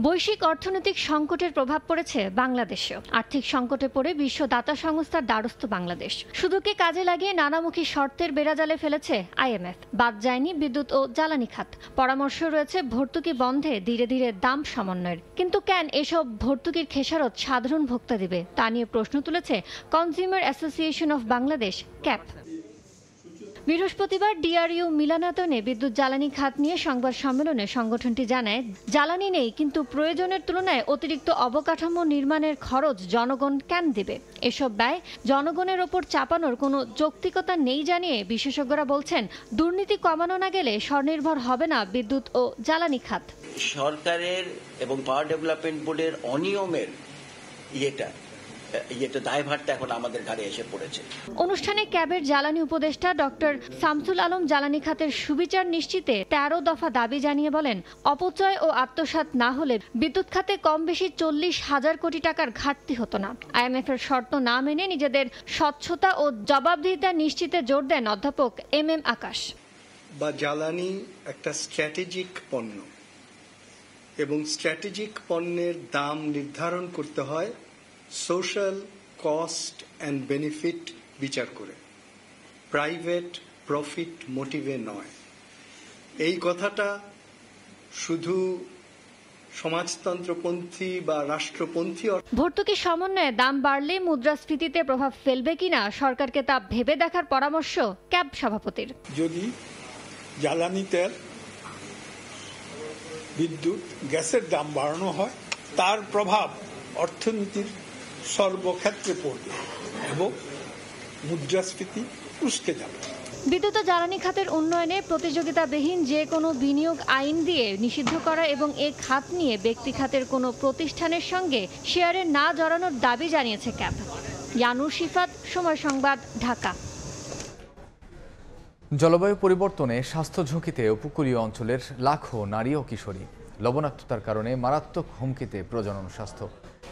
বৈশ্বিক অর্থনৈতিক সংকটের প্রভাব পড়েছে বাংলাদেশেও আর্থিক সংকটে পড়ে বিশ্ব দাতা সংস্থার দ্বারস্থ বাংলাদেশ শুধুকে কাজে লাগিয়ে নানামুখী শর্তের বেড়াজালে ফেলেছে আইএমএফ বাদ যায়নি বিদ্যুৎ ও জ্বালানি খাত পরামর্শ রয়েছে ভর্তুকি বন্ধে ধীরে ধীরে দাম সমন্বয়ের কিন্তু কেন এসব ভর্তুকির খেসারত সাধারণ ভোক্তা দিবে তা নিয়ে প্রশ্ন তুলেছে consumer association of Bangladesh CAB বৃহস্পতিবার ডিআরইউ মিলানাতনে বিদ্যুৎ জ্বালানি খাত নিয়ে সংবাদ সম্মেলনে সংগঠনটি জানায় জ্বালানি নেই কিন্তু প্রয়োজনের তুলনায় অতিরিক্ত অবকাঠামো নির্মাণের খরচ জনগণ কেন দেবে এসব ব্যয় জনগণের ওপর চাপানোর কোনো যৌক্তিকতা নেই জানিয়ে বিশেষজ্ঞরা বলছেন দুর্নীতি কমানো না গেলে স্বনির্ভর হবে না বিদ্যুৎ ও জ্বালানি খাত সরকারের এবং পাওয়ার ডেভেলপমেন্ট বোর্ডের অনিয়মের ইয়েটা ইয়েটা দায়ভারটা এখন আমাদের ঘাড়ে এসে পড়েছে অনুষ্ঠানে ক্যাবের জ্বালানি উপদেষ্টা ডক্টর আলম জ্বালানি খাতের সুবিচার নিশ্চিতে দফা দাবি জানিয়ে বলেন অপচয় ও আত্মসাত না হলে বিদ্যুৎ খাতে কম বেশি চল্লিশ হাজার কোটি টাকার ঘাটতি হতো না আইএমএফ এর শর্ত না মেনে নিজেদের স্বচ্ছতা ও জবাবদিহিতা নিশ্চিতে জোর দেন অধ্যাপক এম এম আকাশ বা জ্বালানি একটা স্ট্র্যাটেজিক পণ্য এবং স্ট্র্যাটেজিক পণ্যের দাম নির্ধারণ করতে হয় সোশ্যাল কস্ট অ্যান্ড বেনিফিট বিচার করে প্রাইভেট প্রফিট মোটিভে নয় এই কথাটা শুধু সমাজতন্ত্রপন্থী বা রাষ্ট্রপন্থী ভর্তুকি সমন্বয়ে দাম বাড়লে মুদ্রাস্ফীতিতে প্রভাব ফেলবে কিনা সরকারকে তা ভেবে দেখার পরামর্শ ক্যাব সভাপতির যদি জ্বালানি তেল বিদ্যুৎ গ্যাসের দাম বাড়ানো হয় তার প্রভাব অর্থনীতির সর্বক্ষেত্রে পড়বে এবং মুদ্রাস্ফীতি উস্কে যাবে বিদ্যুৎ ও জ্বালানি খাতের উন্নয়নে প্রতিযোগিতাবিহীন যে কোনো বিনিয়োগ আইন দিয়ে নিষিদ্ধ করা এবং এ খাত নিয়ে ব্যক্তি খাতের কোনো প্রতিষ্ঠানের সঙ্গে শেয়ারে না জড়ানোর দাবি জানিয়েছে ক্যাব ইয়ানুর শিফাত সময় সংবাদ ঢাকা জলবায়ু পরিবর্তনে স্বাস্থ্য ঝুঁকিতে উপকূলীয় অঞ্চলের লাখো নারী ও কিশোরী লবণাক্ততার কারণে মারাত্মক হুমকিতে প্রজনন স্বাস্থ্য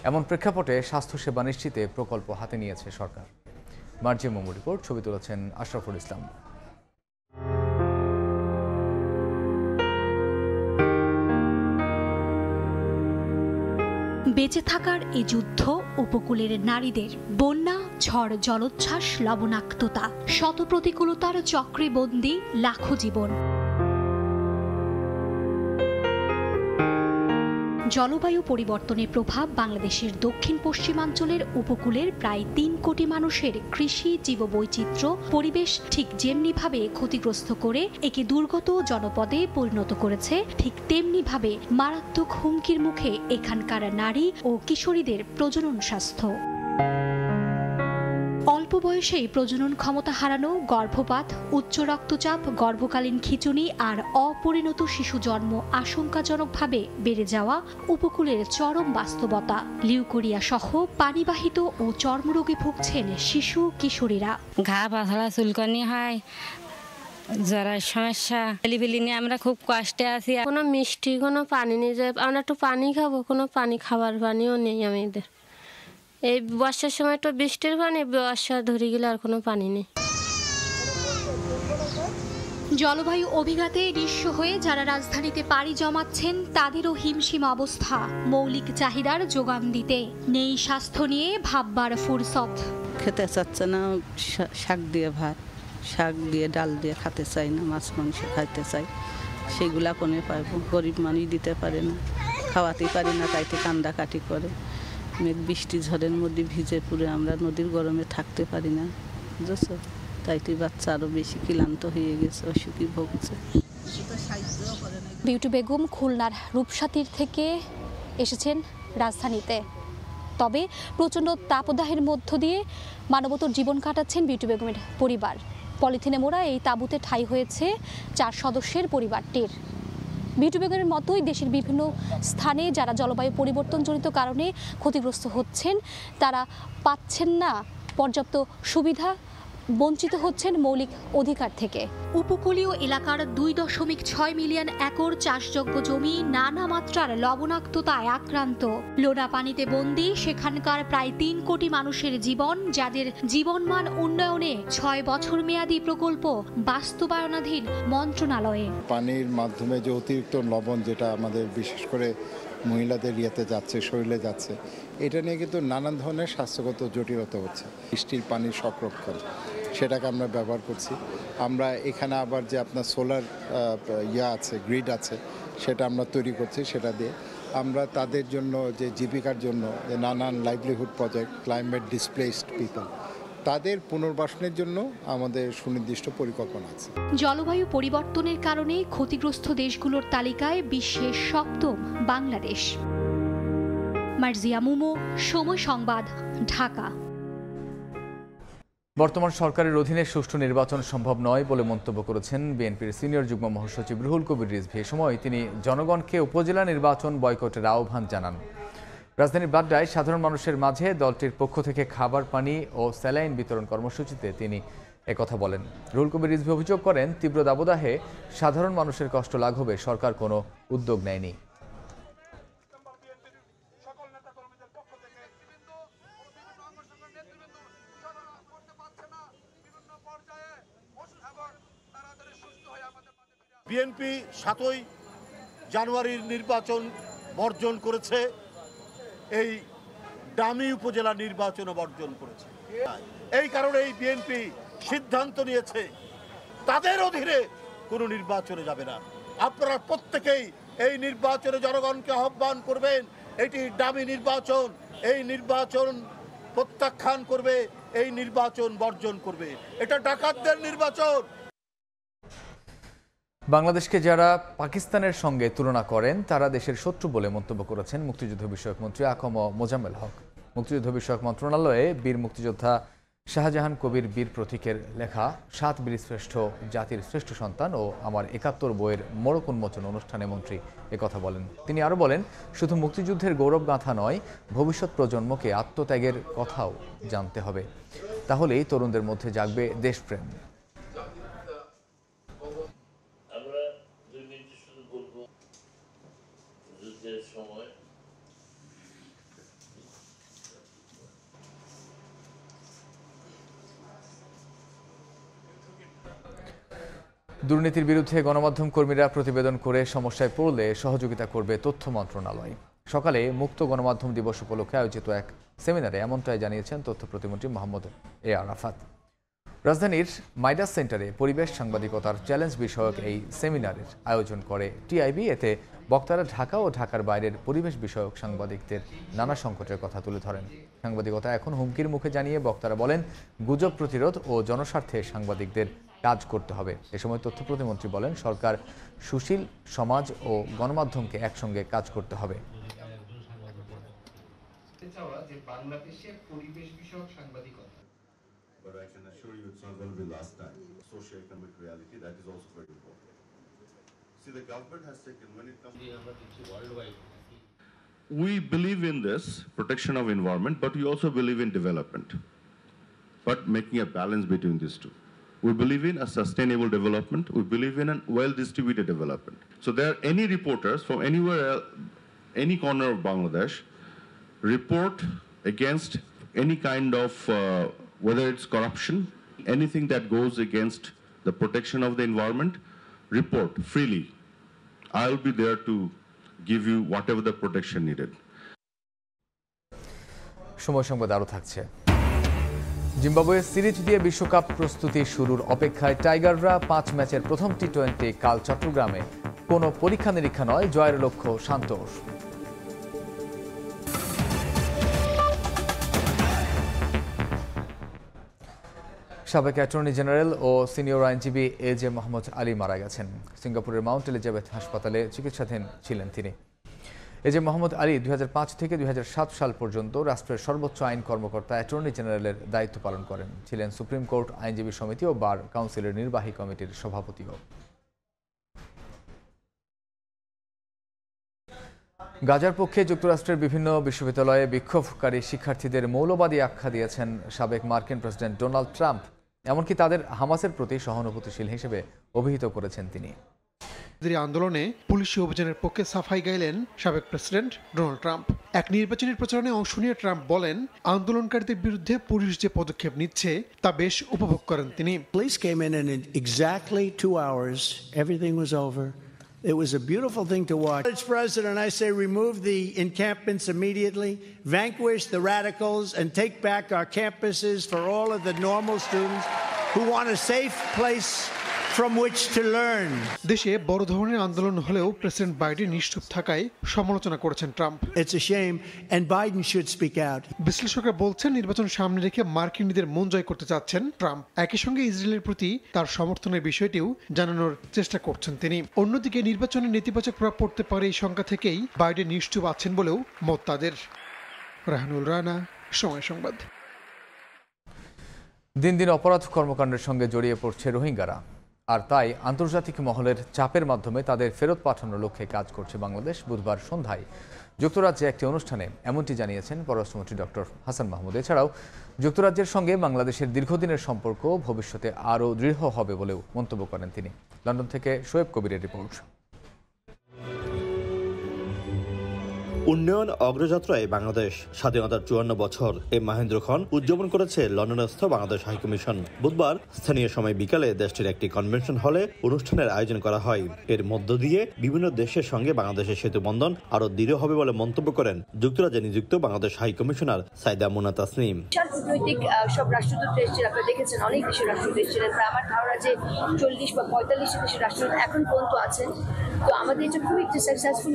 এমন প্রেক্ষাপটে স্বাস্থ্যসেবা নিশ্চিতে প্রকল্প হাতে নিয়েছে সরকার মার্জি মোমো রিপোর্ট ছবি তুলেছেন আশরাফুল ইসলাম বেঁচে থাকার এই যুদ্ধ উপকূলের নারীদের বন্যা ঝড় জলোচ্ছ্বাস লবণাক্ততা শত প্রতিকূলতার চক্রে বন্দী লাখো জীবন জলবায়ু পরিবর্তনের প্রভাব বাংলাদেশের দক্ষিণ পশ্চিমাঞ্চলের উপকূলের প্রায় তিন কোটি মানুষের কৃষি জীববৈচিত্র্য পরিবেশ ঠিক যেমনিভাবে ক্ষতিগ্রস্ত করে একে দুর্গত জনপদে পরিণত করেছে ঠিক তেমনিভাবে মারাত্মক হুমকির মুখে এখানকার নারী ও কিশোরীদের প্রজনন স্বাস্থ্য অল্প বয়সেই প্রজনন ক্ষমতা হারানো গর্ভপাত উচ্চ রক্তচাপ গর্ভকালীন খিচুনি আর অপরিণত শিশু জন্ম আশঙ্কাজনকভাবে বেড়ে যাওয়া উপকূলের চরম বাস্তবতা লিউকোরিয়া সহ পানিবাহিত ও চর্মরোগে ভুগছেন শিশু কিশোরীরা ঘা পাথলা চুলকানি হয় জ্বরের সমস্যা ফেলি নিয়ে আমরা খুব কষ্টে আছি কোনো মিষ্টি কোনো পানি নিয়ে যায় আমরা একটু পানি খাবো কোনো পানি খাবার পানিও নেই আমাদের এই বর্ষার সময় তো বৃষ্টির পানি বর্ষা ধরে গেলে আর কোনো পানি নেই জলবায়ু অভিঘাতে দৃশ্য হয়ে যারা রাজধানীতে পাড়ি জমাচ্ছেন তাদেরও হিমশিম অবস্থা মৌলিক চাহিদার যোগান দিতে নেই স্বাস্থ্য নিয়ে ভাববার ফুরসত খেতে চাচ্ছে না শাক দিয়ে ভাত শাক দিয়ে ডাল দিয়ে খেতে চাই না মাছ মাংস খাইতে চাই সেগুলা কোনে পারবো গরিব মানুষ দিতে পারে না খাওয়াতে পারি না তাইতে কান্দাকাটি করে মেঘ বৃষ্টি ঝড়ের মধ্যে ভিজে পুরে আমরা নদীর গরমে থাকতে পারি না বুঝেছো তাই তুই বাচ্চা আরও বেশি ক্লান্ত হয়ে গেছে অসুখী ভোগছে বিউটি বেগম খুলনার রূপসাতির থেকে এসেছেন রাজধানীতে তবে প্রচণ্ড তাপদাহের মধ্য দিয়ে মানবতর জীবন কাটাচ্ছেন বিউটি বেগমের পরিবার পলিথিনে মোড়া এই তাঁবুতে ঠাই হয়েছে চার সদস্যের পরিবারটির বিটু বেগমের মতোই দেশের বিভিন্ন স্থানে যারা জলবায়ু পরিবর্তনজনিত কারণে ক্ষতিগ্রস্ত হচ্ছেন তারা পাচ্ছেন না পর্যাপ্ত সুবিধা বঞ্চিত হচ্ছেন মৌলিক অধিকার থেকে উপকূলীয় এলাকার দুই দশমিক ছয় মিলিয়ন একর চাষযোগ্য জমি নানা মাত্রার লবণাক্ততায় আক্রান্ত লোনা পানিতে বন্দি সেখানকার প্রায় তিন কোটি মানুষের জীবন যাদের জীবনমান উন্নয়নে ছয় বছর মেয়াদী প্রকল্প বাস্তবায়নাধীন মন্ত্রণালয়ে পানির মাধ্যমে যে অতিরিক্ত লবণ যেটা আমাদের বিশেষ করে মহিলাদের ইয়েতে যাচ্ছে শরীরে যাচ্ছে এটা নিয়ে কিন্তু নানান ধরনের স্বাস্থ্যগত জটিলতা হচ্ছে বৃষ্টির পানির সংরক্ষণ সেটাকে আমরা ব্যবহার করছি আমরা এখানে আবার যে আপনার সোলার ইয়া আছে গ্রিড আছে সেটা আমরা তৈরি করছি সেটা দিয়ে আমরা তাদের জন্য যে জীবিকার জন্য যে নানান livelihood project climate displaced people তাদের পুনর্বাসনের জন্য আমাদের সুনির্দিষ্ট পরিকল্পনা আছে জলবায়ু পরিবর্তনের কারণে ক্ষতিগ্রস্ত দেশগুলোর তালিকায় বিশ্বের সপ্তম বাংলাদেশ মার্জিয়া মুমো সময় সংবাদ ঢাকা বর্তমান সরকারের অধীনে সুষ্ঠু নির্বাচন সম্ভব নয় বলে মন্তব্য করেছেন বিএনপির সিনিয়র যুগ্ম মহাসচিব রুহুল কবির রিজভি এ সময় তিনি জনগণকে উপজেলা নির্বাচন বয়কটের আহ্বান জানান রাজধানীর বাড্ডায় সাধারণ মানুষের মাঝে দলটির পক্ষ থেকে খাবার পানি ও স্যালাইন বিতরণ কর্মসূচিতে তিনি একথা বলেন রুহুল কবির রিজভি অভিযোগ করেন তীব্র দাবদাহে সাধারণ মানুষের কষ্ট লাঘবে সরকার কোনো উদ্যোগ নেয়নি বিএনপি সাতই জানুয়ারির নির্বাচন বর্জন করেছে এই ডামি উপজেলা নির্বাচনও বর্জন করেছে এই কারণে এই বিএনপি সিদ্ধান্ত নিয়েছে তাদের অধীনে কোনো নির্বাচনে যাবে না আপনারা প্রত্যেকেই এই নির্বাচনে জনগণকে আহ্বান করবেন এটি দামি নির্বাচন এই নির্বাচন প্রত্যাখ্যান করবে এই নির্বাচন বর্জন করবে এটা ডাকাতদের নির্বাচন বাংলাদেশকে যারা পাকিস্তানের সঙ্গে তুলনা করেন তারা দেশের শত্রু বলে মন্তব্য করেছেন মুক্তিযুদ্ধ বিষয়ক মন্ত্রী আকম মোজাম্মেল হক মুক্তিযুদ্ধ বিষয়ক মন্ত্রণালয়ে বীর মুক্তিযোদ্ধা শাহজাহান কবির বীর প্রতীকের লেখা সাত শ্রেষ্ঠ জাতির শ্রেষ্ঠ সন্তান ও আমার একাত্তর বইয়ের মোড়ক উন্মোচন অনুষ্ঠানে মন্ত্রী কথা বলেন তিনি আরও বলেন শুধু মুক্তিযুদ্ধের গৌরব গাঁথা নয় ভবিষ্যৎ প্রজন্মকে আত্মত্যাগের কথাও জানতে হবে তাহলেই তরুণদের মধ্যে জাগবে দেশপ্রেম দুর্নীতির বিরুদ্ধে গণমাধ্যম কর্মীরা প্রতিবেদন করে সমস্যায় পড়লে সহযোগিতা করবে তথ্য মন্ত্রণালয় সকালে মুক্ত গণমাধ্যম দিবস উপলক্ষে আয়োজিত এক সেমিনারে এমনটাই জানিয়েছেন তথ্য প্রতিমন্ত্রী মোহাম্মদ এ আরাফাত রাজধানীর মাইডাস সেন্টারে পরিবেশ সাংবাদিকতার চ্যালেঞ্জ বিষয়ক এই সেমিনারের আয়োজন করে টিআইবি এতে বক্তারা ঢাকা ও ঢাকার বাইরের পরিবেশ বিষয়ক সাংবাদিকদের নানা সংকটের কথা তুলে ধরেন সাংবাদিকতা এখন হুমকির মুখে জানিয়ে বক্তারা বলেন গুজব প্রতিরোধ ও জনস্বার্থে সাংবাদিকদের কাজ করতে হবে এ সময় তথ্য প্রতিমন্ত্রী বলেন সরকার সুশীল সমাজ ও গণমাধ্যমকে একসঙ্গে কাজ করতে হবে We believe in this protection of environment, but we also believe in development, but making a balance between these two. We believe in a sustainable development. We believe in a well-distributed development. So there are any reporters from anywhere, else, any corner of Bangladesh, report against any kind of, uh, whether it's corruption, anything that goes against the protection of the environment, report freely. I'll be there to give you whatever the protection needed. সময় সংবাদ Zimbabwe series দিয়ে বিশ্বকাপ প্রস্তুতি শুরুর অপেক্ষায় টাইগাররা পাঁচ ম্যাচের প্রথম টি টোয়েন্টি কাল চট্টগ্রামে কোনো পরীক্ষা নিরীক্ষা নয় জয়ের লক্ষ্য শান্তোষ সাবেক অ্যাটর্নি জেনারেল ও সিনিয়র আইনজীবী এ জে মোহাম্মদ আলী মারা গেছেন সিঙ্গাপুরের মাউন্ট এলিজাবেথ হাসপাতালে চিকিৎসাধীন ছিলেন তিনি এ যে মোহাম্মদ আলী দুই থেকে দুই সাল পর্যন্ত রাষ্ট্রের সর্বোচ্চ আইন কর্মকর্তা অ্যাটর্নি জেনারেলের দায়িত্ব পালন করেন ছিলেন সুপ্রিম কোর্ট আইনজীবী সমিতি ও বার কাউন্সিলের নির্বাহী কমিটির সভাপতিও গাজার পক্ষে যুক্তরাষ্ট্রের বিভিন্ন বিশ্ববিদ্যালয়ে বিক্ষোভকারী শিক্ষার্থীদের মৌলবাদী আখ্যা দিয়েছেন সাবেক মার্কিন প্রেসিডেন্ট ডোনাল্ড ট্রাম্প এমনকি তাদের হামাসের প্রতি সহানুভূতিশীল হিসেবে অভিহিত করেছেন তিনি এদের আন্দোলনে পুলিশি অভিযানের পক্ষে সাফাই গাইলেন সাবেক প্রেসিডেন্ট ডোনাল্ড ট্রাম্প এক নির্বাচনী প্রচারণে অংশ নিয়ে ট্রাম্প বলেন আন্দোলনকারীদের বিরুদ্ধে পুলিশ যে পদক্ষেপ নিচ্ছে তা বেশ উপভোগ করেন তিনি police came in and in exactly 2 hours everything was over It was a beautiful thing to watch. As president, I say remove the encampments immediately, vanquish the radicals, and take back our campuses for all of the normal students who want a safe place from which to learn. দেশে বড় ধরনের আন্দোলন হলেও president Biden নিশ্চুপ থাকায় সমালোচনা করেছেন Trump It's a shame and Biden should speak out. বিশ্লেষকরা বলছেন নির্বাচন সামনে রেখে মার্কিনীদের মন জয় করতে চাচ্ছেন ট্রাম্প একই সঙ্গে ইসরায়েলের প্রতি তার সমর্থনের বিষয়টিও জানানোর চেষ্টা করছেন তিনি অন্যদিকে নির্বাচনে নেতিবাচক প্রভাব পড়তে পারে এই সংখ্যা থেকেই বাইডেন নিশ্চুপ আছেন বলেও মত তাদের রাহানুল রানা সময় সংবাদ দিন দিন অপরাধ কর্মকাণ্ডের সঙ্গে জড়িয়ে পড়ছে রোহিঙ্গারা আর তাই আন্তর্জাতিক মহলের চাপের মাধ্যমে তাদের ফেরত পাঠানোর লক্ষ্যে কাজ করছে বাংলাদেশ বুধবার সন্ধ্যায় যুক্তরাজ্যে একটি অনুষ্ঠানে এমনটি জানিয়েছেন পররাষ্ট্রমন্ত্রী ডক্টর হাসান মাহমুদ এছাড়াও যুক্তরাজ্যের সঙ্গে বাংলাদেশের দীর্ঘদিনের সম্পর্ক ভবিষ্যতে আরও দৃঢ় হবে বলেও মন্তব্য করেন তিনি লন্ডন থেকে শোয়েব কবিরের রিপোর্ট উন্নয়ন অগ্রযাত্রায় বাংলাদেশ স্বাধীনতার চুয়ান্ন বছর এ মাহেন্দ্র খন উদযাপন করেছে লন্ডনস্থ বাংলাদেশ হাইকমিশন বুধবার স্থানীয় সময় বিকালে দেশটির একটি কনভেনশন হলে অনুষ্ঠানের আয়োজন করা হয় এর মধ্য দিয়ে বিভিন্ন দেশের সঙ্গে বাংলাদেশের সেতু বন্ধন আরও দৃঢ় হবে বলে মন্তব্য করেন যুক্তরাজ্যে নিযুক্ত বাংলাদেশ হাইকমিশনার সাইদা মুনা তাসনিম রাজনৈতিক সব রাষ্ট্রদূত এসেছেন আপনারা দেখেছেন অনেক দেশের রাষ্ট্রদূত এসেছিলেন আমার ধারণা যে চল্লিশ বা পঁয়তাল্লিশ দেশের রাষ্ট্রদূত এখন পর্যন্ত আছেন তো আমাদের এটা খুব একটি সাকসেসফুল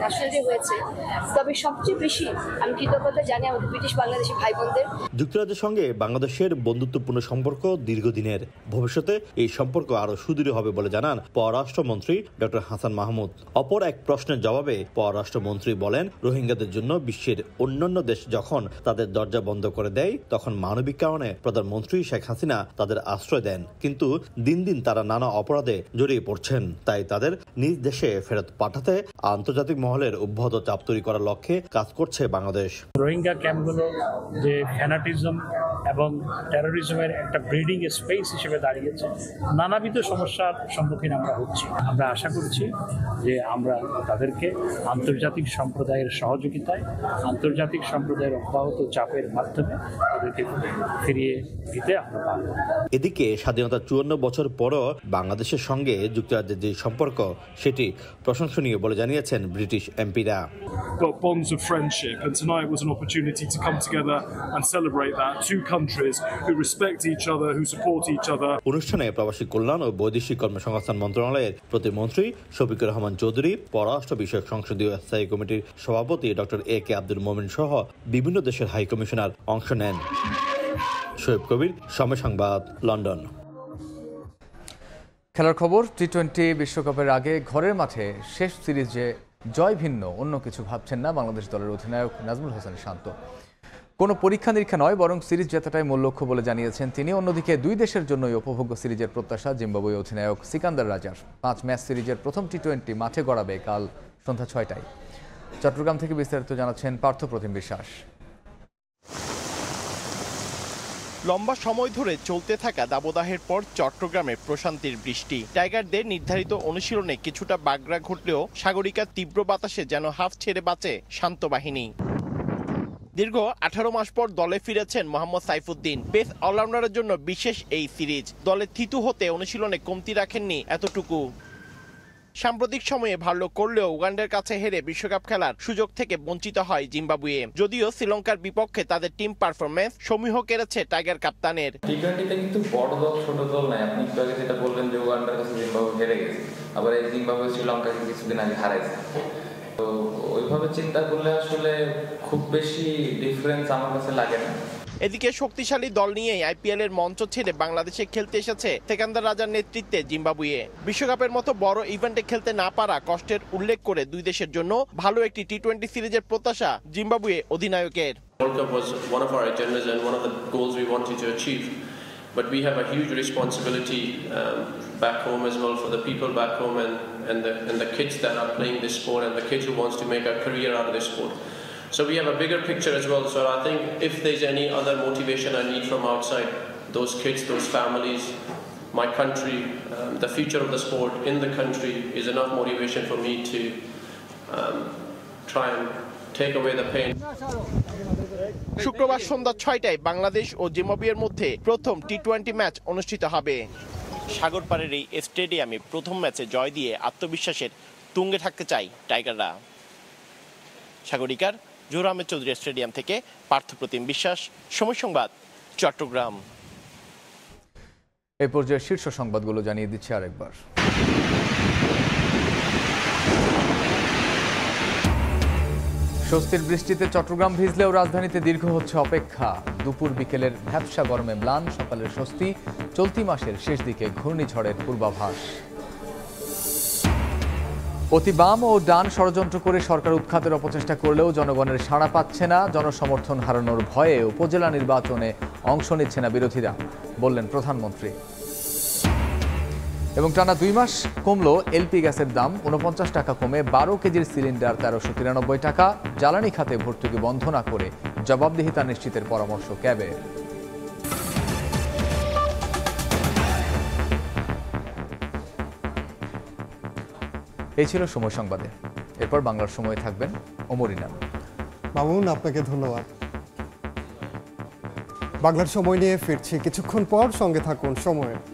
ন্যাশনালি হয়েছে তবে সবচেয়ে বেশি আমি কৃতজ্ঞতা জানি আমাদের ব্রিটিশ বাংলাদেশি ভাই বোনদের যুক্তরাজ্যের সঙ্গে বাংলাদেশের বন্ধুত্বপূর্ণ সম্পর্ক দীর্ঘদিনের ভবিষ্যতে এই সম্পর্ক আরো সুদৃঢ় হবে বলে জানান পররাষ্ট্রমন্ত্রী ডক্টর হাসান মাহমুদ অপর এক প্রশ্নের জবাবে পররাষ্ট্রমন্ত্রী বলেন রোহিঙ্গাদের জন্য বিশ্বের অন্যান্য দেশ যখন তাদের দরজা বন্ধ করে দেয় তখন মানবিক কারণে প্রধানমন্ত্রী শেখ হাসিনা তাদের আশ্রয় দেন কিন্তু দিন দিন তারা নানা অপরাধে জড়িয়ে পড়ছেন তাই তাদের নিজ দেশে ফেরত পাঠাতে আন্তর্জাতিক মহলের উদ্ভূত চাপ তৈরি করার লক্ষ্যে কাজ করছে বাংলাদেশ রোহিঙ্গা ক্যাম্পগুলো যে ফ্যানাটিজম এবং টেরোরিজমের একটা ব্রিডিং স্পেস হিসেবে দাঁড়িয়েছে নানাবিধ সমস্যার সম্মুখীন আমরা হচ্ছি আমরা আশা করছি যে আমরা তাদেরকে আন্তর্জাতিক সম্প্রদায়ের সহযোগিতায় আন্তর্জাতিক সম্প্রদায়ের অব্যাহত চাপের মাধ্যমে তাদেরকে ফিরিয়ে দিতে আমরা পারব এদিকে স্বাধীনতা চুয়ান্ন বছর পরও বাংলাদেশের সঙ্গে যুক্তরাজ্যের যে সম্পর্ক সেটি প্রশংসনীয় বলে জানিয়েছেন ব্রিটিশ এমপিরা But countries who respect each other, who support each other. অনুষ্ঠানে প্রবাসী কল্যাণ ও বৈদেশিক কর্মসংস্থান মন্ত্রণালয়ের প্রতিমন্ত্রী শফিকুর রহমান চৌধুরী পররাষ্ট্র বিষয়ক সংসদীয় স্থায়ী কমিটির সভাপতি ডক্টর এ কে আব্দুল মোমিন সহ বিভিন্ন দেশের হাই কমিশনার অংশ নেন শোয়েব কবির সময় সংবাদ লন্ডন খেলার খবর টি টোয়েন্টি বিশ্বকাপের আগে ঘরের মাঠে শেষ সিরিজে জয় ভিন্ন অন্য কিছু ভাবছেন না বাংলাদেশ দলের অধিনায়ক নাজমুল হাসান শান্ত কোনো পরীক্ষা নিরীক্ষা নয় বরং সিরিজ জেতাটাই মূল লক্ষ্য বলে জানিয়েছেন তিনি অন্যদিকে দুই দেশের জন্যই উপভোগ্য সিরিজের প্রত্যাশা জিম্বাবুয়ে অধিনায়ক সিকান্দার রাজার পাঁচ ম্যাচ সিরিজের প্রথম টি টোয়েন্টি মাঠে গড়াবে কাল সন্ধ্যা ছয়টায় চট্টগ্রাম থেকে বিস্তারিত জানাচ্ছেন পার্থ প্রতিম বিশ্বাস লম্বা সময় ধরে চলতে থাকা দাবদাহের পর চট্টগ্রামে প্রশান্তির বৃষ্টি টাইগারদের নির্ধারিত অনুশীলনে কিছুটা বাগড়া ঘটলেও সাগরিকার তীব্র বাতাসে যেন হাফ ছেড়ে বাঁচে শান্ত বাহিনী দীর্ঘ আঠারো মাস পর দলে ফিরেছেন মোহাম্মদ সাইফুদ্দিন পেস অলরাউন্ডারের জন্য বিশেষ এই সিরিজ দলে থিতু হতে অনুশীলনে কমতি রাখেননি এতটুকু সাম্প্রতিক সময়ে ভালো করলেও উগান্ডের কাছে হেরে বিশ্বকাপ খেলার সুযোগ থেকে বঞ্চিত হয় জিম্বাবুয়ে যদিও শ্রীলঙ্কার বিপক্ষে তাদের টিম পারফরমেন্স সমীহ কেড়েছে টাইগার কাপ্তানের টি টোয়েন্টিতে কিন্তু বড় দল ছোট দল নাই আপনি একটু আগে যেটা বললেন যে উগান্ডার কাছে হেরে গেছে আবার এই জিম্বাবুয়ে শ্রীলঙ্কাকে কিছুদিন আগে হারাইছে তো ওইভাবে চিন্তা করলে আসলে খুব বেশি ডিফারেন্স আমার কাছে লাগে না এদিকে শক্তিশালী দল নিয়েই আইপিএল এর মঞ্চ ছেড়ে বাংলাদেশে খেলতে এসেছে সেকান্দার রাজার নেতৃত্বে জিম্বাবুয়ে বিশ্বকাপের মতো বড় ইভেন্টে খেলতে না পারা কষ্টের উল্লেখ করে দুই দেশের জন্য ভালো একটি টি টোয়েন্টি সিরিজের প্রত্যাশা জিম্বাবুয়ে অধিনায়কের World Cup was one of our agendas and one of the goals we wanted to achieve, but we have a huge responsibility um, back home as well for the people back home and, and, the, and the kids that are playing this sport and the kids who wants to make a career out of this sport. So we have a bigger picture as well. So I think if there's any other motivation I need from outside, those kids, those families, my country, um, the future of the sport in the country is enough motivation for me to um, try and take away the pain. শুক্রবার সন্ধ্যা ছয়টায় বাংলাদেশ ও জিম্বাবুয়ের মধ্যে প্রথম T twenty match অনুষ্ঠিত হবে সাগরপাড়ের এই স্টেডিয়ামে প্রথম ম্যাচে জয় দিয়ে আত্মবিশ্বাসের তুঙ্গে থাকতে চাই টাইগাররা সাগরিকার জোহর আহমেদ চৌধুরী স্টেডিয়াম থেকে পার্থপ্রতিম বিশ্বাস সময় সংবাদ চট্টগ্রাম এ পর্যায়ে শীর্ষ সংবাদগুলো জানিয়ে দিচ্ছে আরেকবার স্বস্তির বৃষ্টিতে চট্টগ্রাম ভিজলেও রাজধানীতে দীর্ঘ হচ্ছে অপেক্ষা দুপুর বিকেলের ভ্যাবসা গরমে ম্লান সকালের স্বস্তি চলতি মাসের শেষ দিকে ঘূর্ণিঝড়ের পূর্বাভাস অতি বাম ও ডান ষড়যন্ত্র করে সরকার উৎখাতের অপচেষ্টা করলেও জনগণের সাড়া পাচ্ছে না জনসমর্থন হারানোর ভয়ে উপজেলা নির্বাচনে অংশ নিচ্ছে না বিরোধীরা বললেন প্রধানমন্ত্রী এবং টানা দুই মাস কমলো এলপি গ্যাসের দাম উনপঞ্চাশ টাকা কমে বারো কেজির সিলিন্ডার তেরোশো তিরানব্বই টাকা জ্বালানি খাতে ভর্তুকি বন্ধ না করে জবাবদিহিতা নিশ্চিতের পরামর্শ ক্যাবে এই ছিল সময় সংবাদে এরপর বাংলার সময় থাকবেন অমরিনা মামুন আপনাকে ধন্যবাদ বাংলার সময় নিয়ে ফিরছি কিছুক্ষণ পর সঙ্গে থাকুন সময়ের